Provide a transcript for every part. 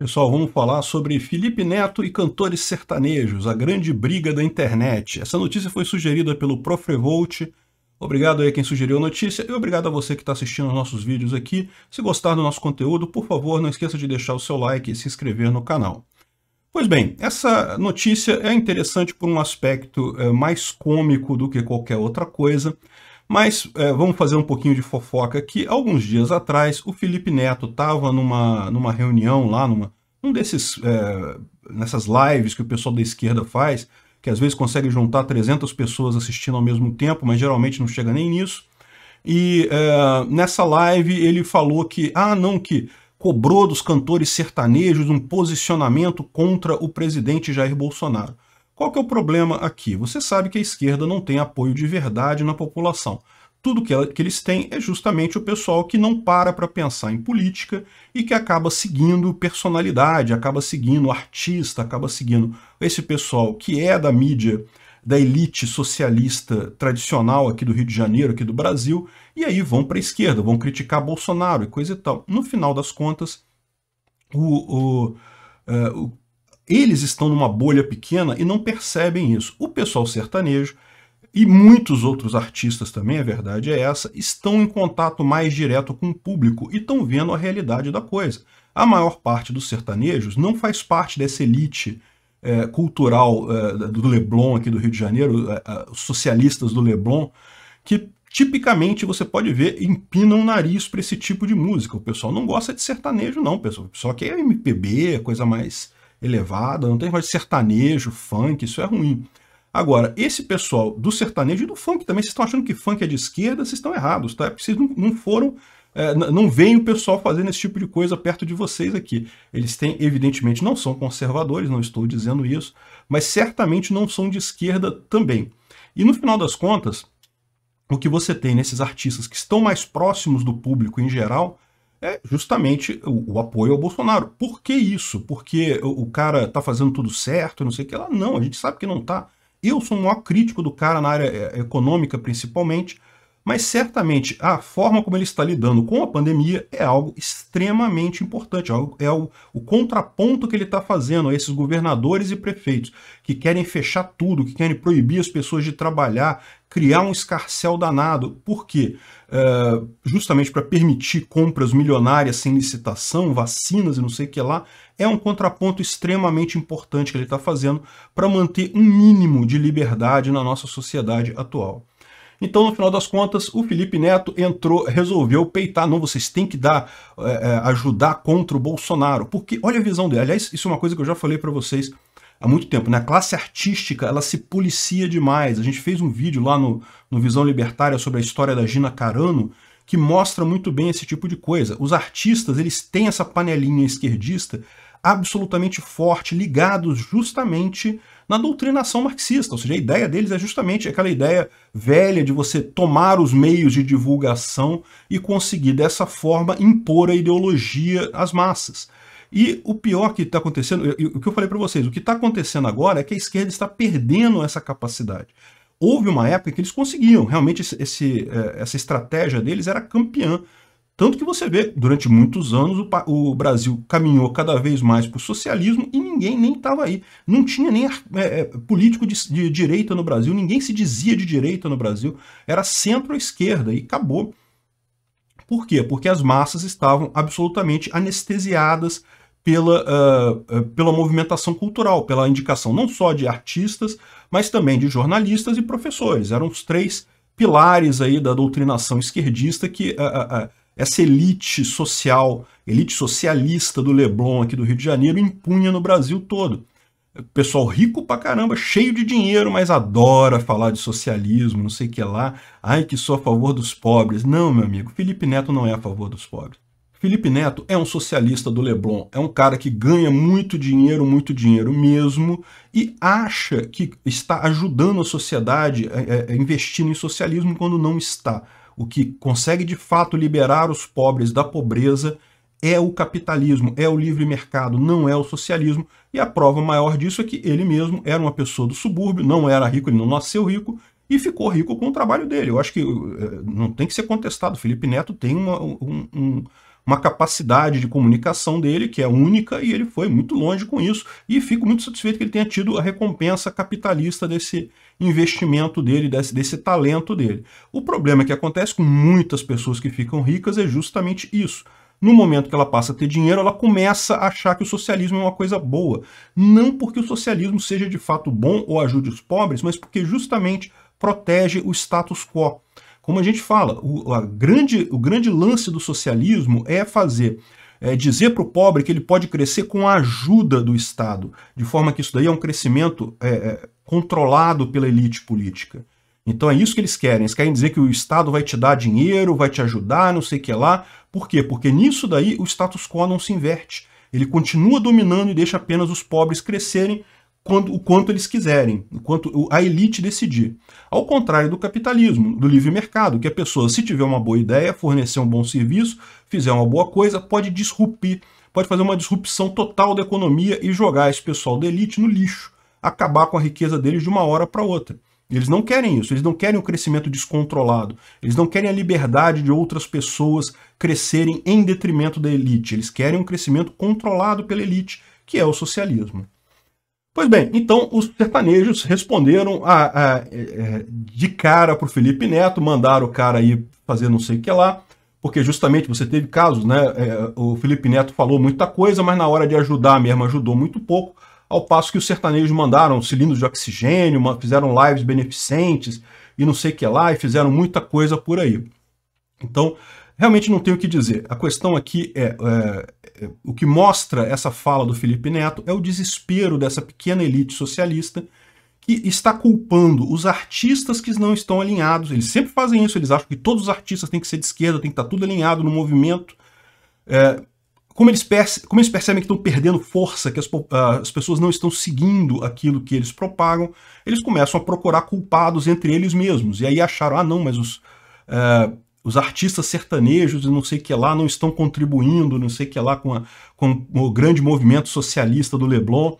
Pessoal, vamos falar sobre Felipe Neto e cantores sertanejos, a grande briga da internet. Essa notícia foi sugerida pelo Prof Revolt. Obrigado aí a quem sugeriu a notícia e obrigado a você que está assistindo os nossos vídeos aqui. Se gostar do nosso conteúdo, por favor, não esqueça de deixar o seu like e se inscrever no canal. Pois bem, essa notícia é interessante por um aspecto eh, mais cômico do que qualquer outra coisa. Mas é, vamos fazer um pouquinho de fofoca aqui. Alguns dias atrás, o Felipe Neto estava numa, numa reunião lá, numa, um desses, é, nessas lives que o pessoal da esquerda faz, que às vezes consegue juntar 300 pessoas assistindo ao mesmo tempo, mas geralmente não chega nem nisso. E é, nessa live ele falou que, ah, não, que cobrou dos cantores sertanejos um posicionamento contra o presidente Jair Bolsonaro. Qual que é o problema aqui? Você sabe que a esquerda não tem apoio de verdade na população. Tudo que, ela, que eles têm é justamente o pessoal que não para para pensar em política e que acaba seguindo personalidade, acaba seguindo artista, acaba seguindo esse pessoal que é da mídia da elite socialista tradicional aqui do Rio de Janeiro, aqui do Brasil, e aí vão para a esquerda, vão criticar Bolsonaro e coisa e tal. No final das contas, o, o, é, o eles estão numa bolha pequena e não percebem isso. O pessoal sertanejo e muitos outros artistas também, a verdade é essa, estão em contato mais direto com o público e estão vendo a realidade da coisa. A maior parte dos sertanejos não faz parte dessa elite é, cultural é, do Leblon, aqui do Rio de Janeiro, é, é socialistas do Leblon, que tipicamente você pode ver empinam o nariz para esse tipo de música. O pessoal não gosta de sertanejo, não, pessoal. O pessoal quer é MPB, coisa mais elevada, não tem voz de sertanejo, funk, isso é ruim. Agora, esse pessoal do sertanejo e do funk também, vocês estão achando que funk é de esquerda, vocês estão errados, tá? É porque vocês não, não foram, é, não veem o pessoal fazendo esse tipo de coisa perto de vocês aqui. Eles têm, evidentemente, não são conservadores, não estou dizendo isso, mas certamente não são de esquerda também. E no final das contas, o que você tem nesses artistas que estão mais próximos do público em geral é justamente o, o, apoio ao Bolsonaro. Por que isso? Porque o, o cara tá fazendo tudo certo, não sei o que lá. Não, a gente sabe que não tá. Eu sou o maior crítico do cara na área é, econômica, principalmente, mas certamente a forma como ele está lidando com a pandemia é algo extremamente importante, é, o, o contraponto que ele está fazendo a esses governadores e prefeitos que querem fechar tudo, que querem proibir as pessoas de trabalhar, criar um escarcel danado. Por quê? É, justamente para permitir compras milionárias sem licitação, vacinas e não sei o que lá, é um contraponto extremamente importante que ele está fazendo para manter um mínimo de liberdade na nossa sociedade atual. Então, no final das contas, o Felipe Neto entrou, resolveu peitar. Não, vocês têm que dar, é, é, ajudar contra o Bolsonaro. Porque, olha a visão dele. Aliás, isso é uma coisa que eu já falei para vocês há muito tempo. Né? A classe artística ela se policia demais. A gente fez um vídeo lá no, no Visão Libertária sobre a história da Gina Carano, que mostra muito bem esse tipo de coisa. Os artistas eles têm essa panelinha esquerdista absolutamente forte, ligados justamente na doutrinação marxista. Ou seja, a ideia deles é justamente aquela ideia velha de você tomar os meios de divulgação e conseguir dessa forma impor a ideologia às massas. E o pior que está acontecendo, o que eu falei para vocês, o que está acontecendo agora é que a esquerda está perdendo essa capacidade. Houve uma época que eles conseguiam, realmente esse, eh, essa estratégia deles era campeã. Tanto que você vê, durante muitos anos, o, o Brasil caminhou cada vez mais para o socialismo e ninguém nem estava aí. Não tinha nem é, é, político de, de direita no Brasil, ninguém se dizia de direita no Brasil. Era centro-esquerda e acabou. Por quê? Porque as massas estavam absolutamente anestesiadas pela, uh, pela movimentação cultural, pela indicação não só de artistas, mas também de jornalistas e professores. Eram os três pilares aí da doutrinação esquerdista que uh, uh, essa elite social, elite socialista do Leblon aqui do Rio de Janeiro impunha no Brasil todo. Pessoal rico pra caramba, cheio de dinheiro, mas adora falar de socialismo, não sei o que lá. Ai, que sou a favor dos pobres. Não, meu amigo, Felipe Neto não é a favor dos pobres. Felipe Neto é um socialista do Leblon, é um cara que ganha muito dinheiro, muito dinheiro mesmo, e acha que está ajudando a sociedade, a, é, investindo em socialismo quando não está. O que consegue de fato liberar os pobres da pobreza é o capitalismo, é o livre mercado, não é o socialismo. E a prova maior disso é que ele mesmo era uma pessoa do subúrbio, não era rico, ele não nasceu rico e ficou rico com o trabalho dele. Eu acho que eh, não tem que ser contestado. Felipe Neto tem uma, um, um uma capacidade de comunicação dele que é única e ele foi muito longe com isso. E fico muito satisfeito que ele tenha tido a recompensa capitalista desse investimento dele, desse, desse talento dele. O problema que acontece com muitas pessoas que ficam ricas é justamente isso. No momento que ela passa a ter dinheiro, ela começa a achar que o socialismo é uma coisa boa. Não porque o socialismo seja de fato bom ou ajude os pobres, mas porque justamente protege o status quo. Como a gente fala, o, a grande, o grande lance do socialismo é fazer é dizer para o pobre que ele pode crescer com a ajuda do Estado, de forma que isso daí é um crescimento é, é, controlado pela elite política. Então é isso que eles querem. Eles querem dizer que o Estado vai te dar dinheiro, vai te ajudar, não sei o que lá. Por quê? Porque nisso daí o status quo não se inverte. Ele continua dominando e deixa apenas os pobres crescerem quando, o quanto eles quiserem, o quanto a elite decidir. Ao contrário do capitalismo, do livre mercado, que a pessoa, se tiver uma boa ideia, fornecer um bom serviço, fizer uma boa coisa, pode disrupir, pode fazer uma disrupção total da economia e jogar esse pessoal da elite no lixo, acabar com a riqueza deles de uma hora para outra. Eles não querem isso, eles não querem o crescimento descontrolado, eles não querem a liberdade de outras pessoas crescerem em detrimento da elite, eles querem um crescimento controlado pela elite, que é o socialismo. Pois bem, então os sertanejos responderam a, a, é, é, de cara para o Felipe Neto, mandaram o cara aí fazer não sei o que lá, porque justamente você teve casos, né? É, o Felipe Neto falou muita coisa, mas na hora de ajudar mesmo ajudou muito pouco, ao passo que os sertanejos mandaram cilindros de oxigênio, fizeram lives beneficentes e não sei o que lá, e fizeram muita coisa por aí. Então, Realmente não tenho o que dizer. A questão aqui é, é, é, o que mostra essa fala do Felipe Neto é o desespero dessa pequena elite socialista que está culpando os artistas que não estão alinhados. Eles sempre fazem isso, eles acham que todos os artistas têm que ser de esquerda, tem que estar tudo alinhado no movimento. É, como, eles como, eles percebem que estão perdendo força, que as, ah, as pessoas não estão seguindo aquilo que eles propagam, eles começam a procurar culpados entre eles mesmos. E aí acharam, ah não, mas os, é, os artistas sertanejos e não sei o que lá não estão contribuindo, não sei o que lá, com, a, com o grande movimento socialista do Leblon.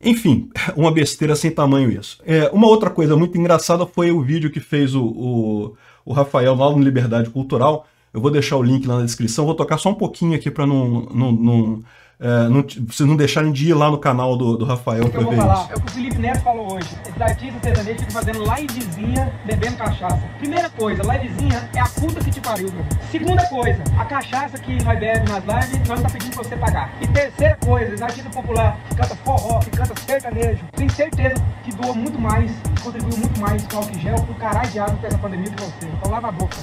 Enfim, uma besteira sem tamanho isso. É, uma outra coisa muito engraçada foi o vídeo que fez o, o, o, Rafael lá no Liberdade Cultural. Eu vou deixar o link lá na descrição, vou tocar só um pouquinho aqui para não, não, não é, não, vocês não deixarem de ir lá no canal do, do Rafael para ver falar, isso. É o que o Felipe Neto falou hoje. Esses artistas sertanejos ficam fazendo livezinha bebendo cachaça. Primeira coisa, livezinha é a puta que te pariu, meu. Segunda coisa, a cachaça que nós bebemos nas lives, nós não tá pedindo pra você pagar. E terceira coisa, os artistas popular que canta forró, que canta sertanejo, tem certeza que doa muito mais, contribuiu muito mais com o álcool gel, pro caralho de água que essa pandemia que você. Então lava a boca.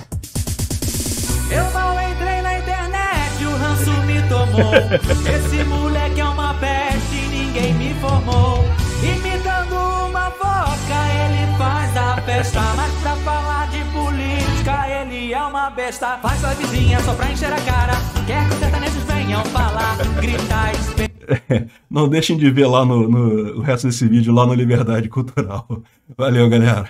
Eu falei esse moleque é uma peste, ninguém me formou. Imitando uma boca ele faz a festa. Mas pra falar de política, ele é uma besta. Faz sua vizinha só pra encher a cara. Quer que os sertanejos venham falar, gritar, esperar. Não deixem de ver lá no, no o resto desse vídeo lá no Liberdade Cultural. Valeu, galera